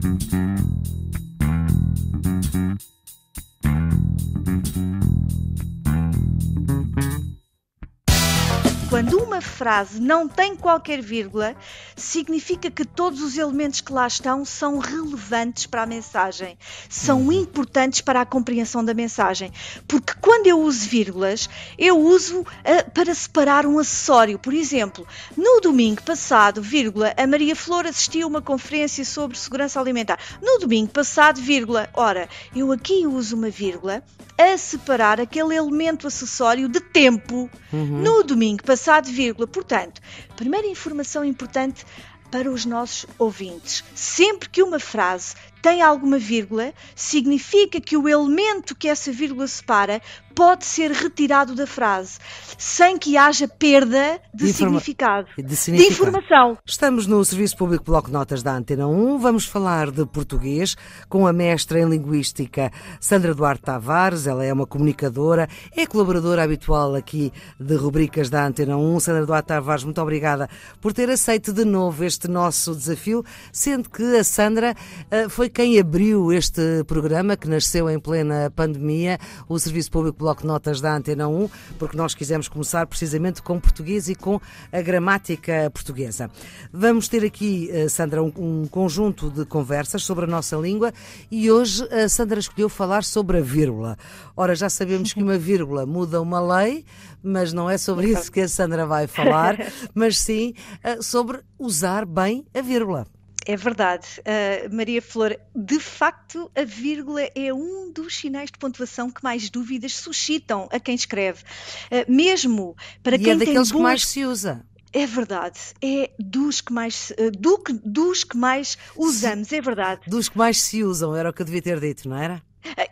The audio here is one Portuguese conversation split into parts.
Thank you. Quando uma frase não tem qualquer vírgula, significa que todos os elementos que lá estão são relevantes para a mensagem, são uhum. importantes para a compreensão da mensagem. Porque quando eu uso vírgulas, eu uso uh, para separar um acessório. Por exemplo, no domingo passado, vírgula, a Maria Flor assistiu a uma conferência sobre segurança alimentar. No domingo passado, vírgula. Ora, eu aqui uso uma vírgula a separar aquele elemento acessório de tempo. Uhum. No domingo passado, passado vírgula. Portanto, primeira informação importante para os nossos ouvintes. Sempre que uma frase tem alguma vírgula, significa que o elemento que essa vírgula separa pode ser retirado da frase, sem que haja perda de, de significado, de, significado. de informação. Estamos no Serviço Público Bloco Notas da Antena 1. Vamos falar de português com a mestra em Linguística Sandra Duarte Tavares. Ela é uma comunicadora, é colaboradora habitual aqui de rubricas da Antena 1. Sandra Duarte Tavares, muito obrigada por ter aceito de novo este nosso desafio, sendo que a Sandra eh, foi quem abriu este programa, que nasceu em plena pandemia, o Serviço Público Bloco Notas da Antena 1, porque nós quisemos começar precisamente com português e com a gramática portuguesa. Vamos ter aqui, eh, Sandra, um, um conjunto de conversas sobre a nossa língua e hoje a Sandra escolheu falar sobre a vírgula. Ora, já sabemos que uma vírgula muda uma lei, mas não é sobre isso que a Sandra vai falar, mas sim eh, sobre usar bem a vírgula. É verdade. Uh, Maria Flor, de facto, a vírgula é um dos sinais de pontuação que mais dúvidas suscitam a quem escreve. Uh, mesmo para e é quem é tem daqueles que mais se usa. É verdade, é dos que mais ah, do que, dos que mais usamos, é verdade. Dos que mais se usam, era o que eu devia ter dito, não era?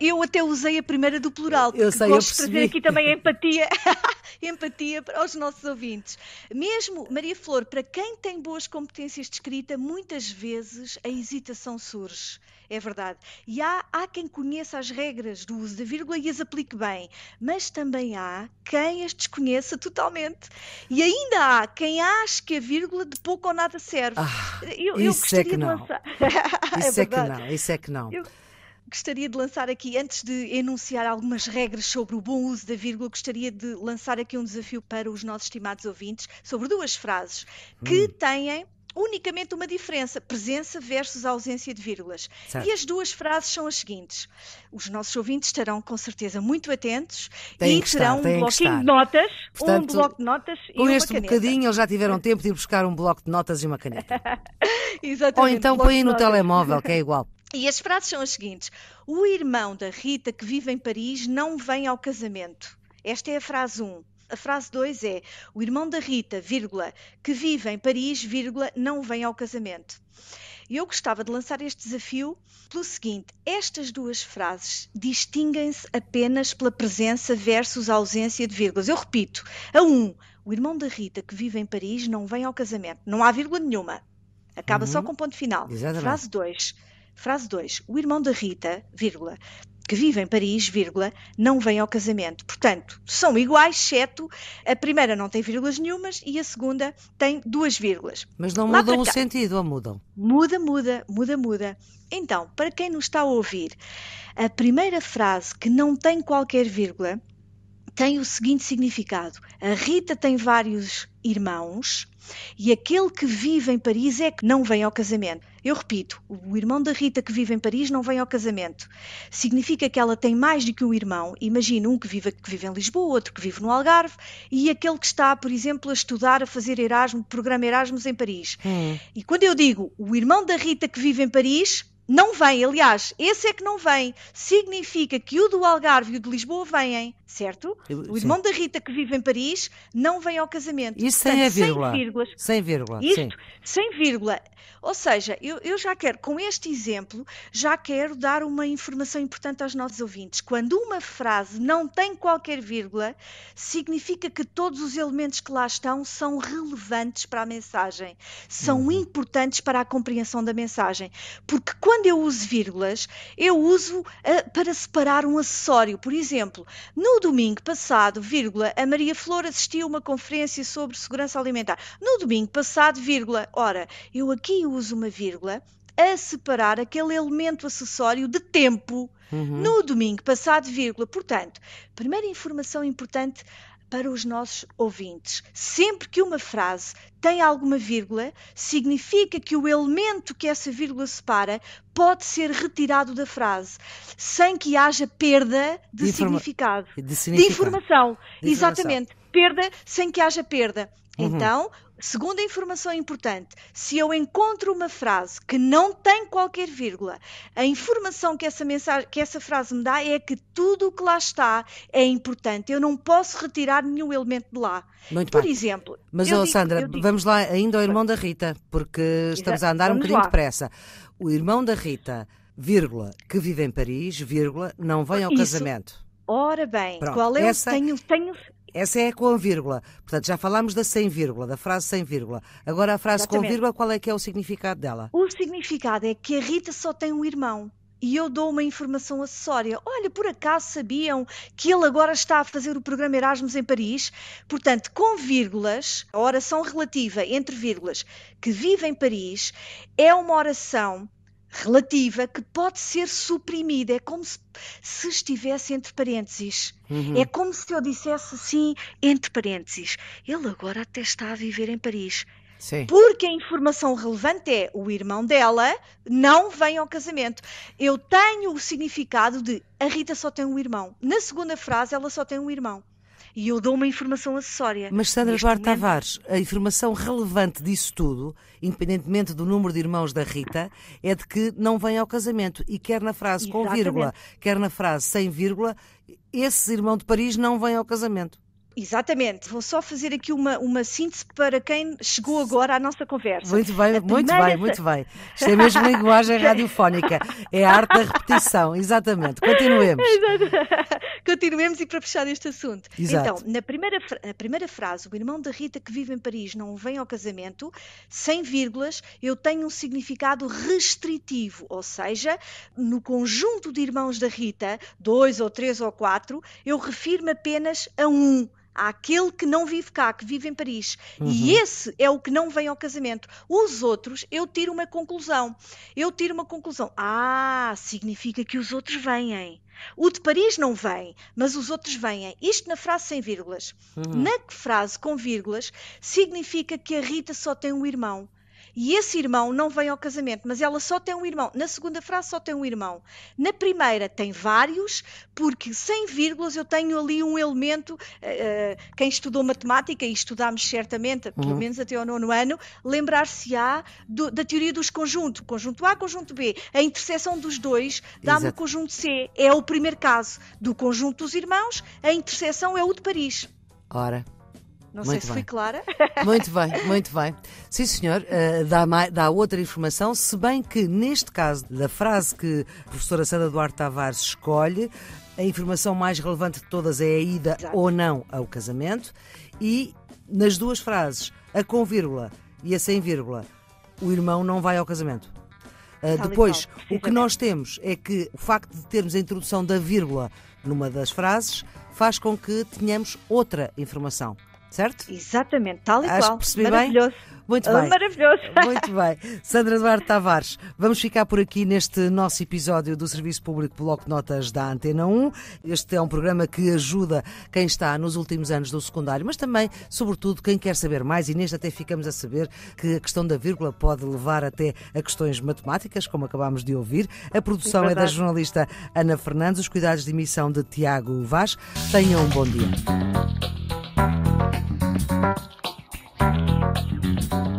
Eu até usei a primeira do plural, porque eu sei, gosto eu de trazer aqui também a empatia, empatia para os nossos ouvintes. Mesmo, Maria Flor, para quem tem boas competências de escrita, muitas vezes a hesitação surge. É verdade. E há, há quem conheça as regras do uso da vírgula e as aplique bem, mas também há quem as desconheça totalmente. E ainda há quem ache que a vírgula de pouco ou nada serve. Ah, eu, eu isso é que não. Lançar... É isso é, é, que não, isso é que não. Eu gostaria de lançar aqui, antes de enunciar algumas regras sobre o bom uso da vírgula, gostaria de lançar aqui um desafio para os nossos estimados ouvintes sobre duas frases que hum. têm unicamente uma diferença: presença versus ausência de vírgulas. Certo. E as duas frases são as seguintes. Os nossos ouvintes estarão com certeza muito atentos tem e terão estar, um bloquinho de notas, Portanto, um bloco de notas e com uma este caneta. bocadinho eles já tiveram tempo de ir buscar um bloco de notas e uma caneta. Exatamente. Ou então põem no telemóvel, que é igual. E as frases são as seguintes: O irmão da Rita, que vive em Paris, não vem ao casamento. Esta é a frase 1. A frase 2 é: O irmão da Rita, vírgula, que vive em Paris, vírgula, não vem ao casamento. E eu gostava de lançar este desafio pelo seguinte: estas duas frases distinguem-se apenas pela presença versus ausência de vírgulas. Eu repito: a 1, um, o irmão da Rita que vive em Paris não vem ao casamento. Não há vírgula nenhuma. Acaba uhum. só com ponto final. Exatamente. Frase 2 Frase 2. O irmão da Rita, vírgula, que vive em Paris, vírgula, não vem ao casamento. Portanto, são iguais, exceto a primeira não tem vírgulas nenhumas e a segunda tem duas vírgulas. Mas não mudam o cá. sentido ou mudam? Muda, muda, muda, muda. Então, para quem nos está a ouvir, a primeira frase que não tem qualquer vírgula tem o seguinte significado: a Rita tem vários irmãos e aquele que vive em Paris é que não vem ao casamento. Eu repito, o irmão da Rita que vive em Paris não vem ao casamento. Significa que ela tem mais do que um irmão. Imagina um que vive, que vive em Lisboa, outro que vive no Algarve e aquele que está, por exemplo, a estudar, a fazer Erasmus, programa Erasmus em Paris. Hum. E quando eu digo o irmão da Rita que vive em Paris, não vem. Aliás, esse é que não vem. Significa que o do Algarve e o de Lisboa vêm certo? o irmão sim. da Rita que vive em Paris não vem ao casamento. Isso sem a vírgula. Sem vírgulas. Sem vírgula. Isto, sim. sem vírgula. Ou seja, eu, eu já quero, com este exemplo, já quero dar uma informação importante aos nossos ouvintes. Quando uma frase não tem qualquer vírgula, significa que todos os elementos que lá estão são relevantes para a mensagem, são uhum. importantes para a compreensão da mensagem. Porque quando eu uso vírgulas, eu uso uh, para separar um acessório. Por exemplo, no no domingo passado, vírgula, a Maria Flor assistiu a uma conferência sobre segurança alimentar. No domingo passado, vírgula, ora, eu aqui uso uma vírgula a separar aquele elemento acessório de tempo. Uhum. No domingo passado, vírgula. Portanto, primeira informação importante para os nossos ouvintes. Sempre que uma frase tem alguma vírgula, significa que o elemento que essa vírgula separa pode ser retirado da frase, sem que haja perda de, de significado. De, significado. de, informação. de informação. Exatamente. Perda sem que haja perda. Uhum. Então, Segunda informação importante: se eu encontro uma frase que não tem qualquer vírgula, a informação que essa, mensagem, que essa frase me dá é que tudo o que lá está é importante. Eu não posso retirar nenhum elemento de lá. Muito Por bem. exemplo. Mas, oh, digo, Sandra, vamos lá ainda ao irmão da Rita, porque estamos a andar vamos um bocadinho lá. depressa. O irmão da Rita, vírgula, que vive em Paris, vírgula, não vem ao Isso. casamento. Ora bem, Pronto. qual é Essa... o tenho, tenho essa é com a vírgula. Portanto, já falámos da sem vírgula, da frase sem vírgula. Agora, a frase Exatamente. com vírgula, qual é que é o significado dela? O significado é que a Rita só tem um irmão e eu dou uma informação acessória. Olha, por acaso sabiam que ele agora está a fazer o programa Erasmus em Paris? Portanto, com vírgulas, a oração relativa entre vírgulas, que vive em Paris, é uma oração relativa que pode ser suprimida. É como se, se estivesse entre parênteses. Uhum. É como se eu dissesse assim, entre parênteses. Ele agora até está a viver em Paris. Sim. Porque a informação relevante é o irmão dela não vem ao casamento. Eu tenho o significado de a Rita só tem um irmão. Na segunda frase, ela só tem um irmão e eu dou uma informação acessória. Mas Sandra Duarte momento... Tavares, a informação relevante disso tudo, independentemente do número de irmãos da Rita, é de que não vem ao casamento e quer na frase Exatamente. com vírgula, quer na frase sem vírgula, esse irmão de Paris não vem ao casamento. Exatamente, vou só fazer aqui uma, uma síntese para quem chegou agora à nossa conversa. Muito bem, muito bem, muito bem. Isto é mesmo linguagem radiofónica, é a arte da repetição, exatamente. Continuemos. Exato. Continuemos e para fechar este assunto. Exato. Então, na primeira, na primeira frase, o irmão da Rita que vive em Paris não vem ao casamento, sem vírgulas, eu tenho um significado restritivo, ou seja, no conjunto de irmãos da Rita, dois ou três ou quatro, eu refiro-me apenas a um Há aquele que não vive cá, que vive em Paris. Uhum. E esse é o que não vem ao casamento. Os outros, eu tiro uma conclusão. Eu tiro uma conclusão. Ah, significa que os outros vêm. O de Paris não vem, mas os outros vêm. Isto na frase sem vírgulas. Uhum. Na frase com vírgulas, significa que a Rita só tem um irmão. E esse irmão não vem ao casamento, mas ela só tem um irmão. Na segunda frase, só tem um irmão. Na primeira, tem vários, porque sem vírgulas eu tenho ali um elemento. Uh, quem estudou matemática, e estudámos certamente, pelo uhum. menos até ao nono ano, lembrar-se-á da teoria dos conjuntos: conjunto A, conjunto B. A interseção dos dois dá-me o conjunto C. É o primeiro caso. Do conjunto dos irmãos, a interseção é o de Paris. Ora. Não muito sei se bem. fui clara. Muito bem, muito bem. Sim, senhor, eh, dá, dá outra informação, se bem que neste caso da frase que a professora Sandra Duarte Tavares escolhe, a informação mais relevante de todas é a ida Exato. ou não ao casamento, e nas duas frases, a com vírgula e a sem vírgula, o irmão não vai ao casamento. Uh, depois, o que nós temos é que o facto de termos a introdução da vírgula numa das frases faz com que tenhamos outra informação certo? Exatamente, tal e Acho qual. Percebi Maravilhoso. Bem? Muito bem. Maravilhoso. Muito bem. Sandra Duarte Tavares, vamos ficar por aqui neste nosso episódio do Serviço Público Bloco de Notas da Antena 1. Este é um programa que ajuda quem está nos últimos anos do secundário, mas também, sobretudo, quem quer saber mais. E neste até ficamos a saber que a questão da vírgula pode levar até a questões matemáticas, como acabámos de ouvir. A produção é, é da jornalista Ana Fernandes, os cuidados de emissão de Tiago Vaz. Tenham um bom dia. Thank you.